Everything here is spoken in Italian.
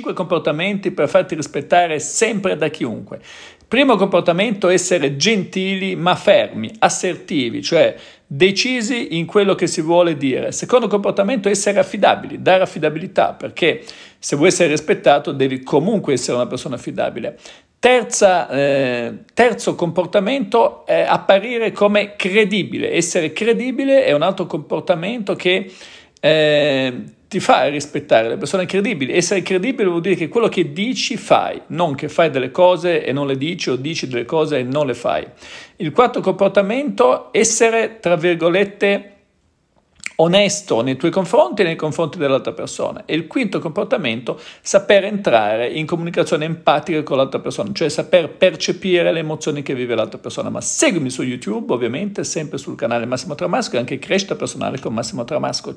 5 comportamenti per farti rispettare sempre da chiunque. Primo comportamento, essere gentili ma fermi, assertivi, cioè decisi in quello che si vuole dire. Secondo comportamento, essere affidabili, dare affidabilità, perché se vuoi essere rispettato devi comunque essere una persona affidabile. Terza, eh, terzo comportamento è apparire come credibile. Essere credibile è un altro comportamento che eh, ti fa rispettare le persone credibili. Essere credibile vuol dire che quello che dici fai, non che fai delle cose e non le dici o dici delle cose e non le fai. Il quarto comportamento, essere, tra virgolette, onesto nei tuoi confronti e nei confronti dell'altra persona. E il quinto comportamento, saper entrare in comunicazione empatica con l'altra persona, cioè saper percepire le emozioni che vive l'altra persona. Ma seguimi su YouTube, ovviamente, sempre sul canale Massimo Tramasco e anche Crescita Personale con Massimo Tramasco.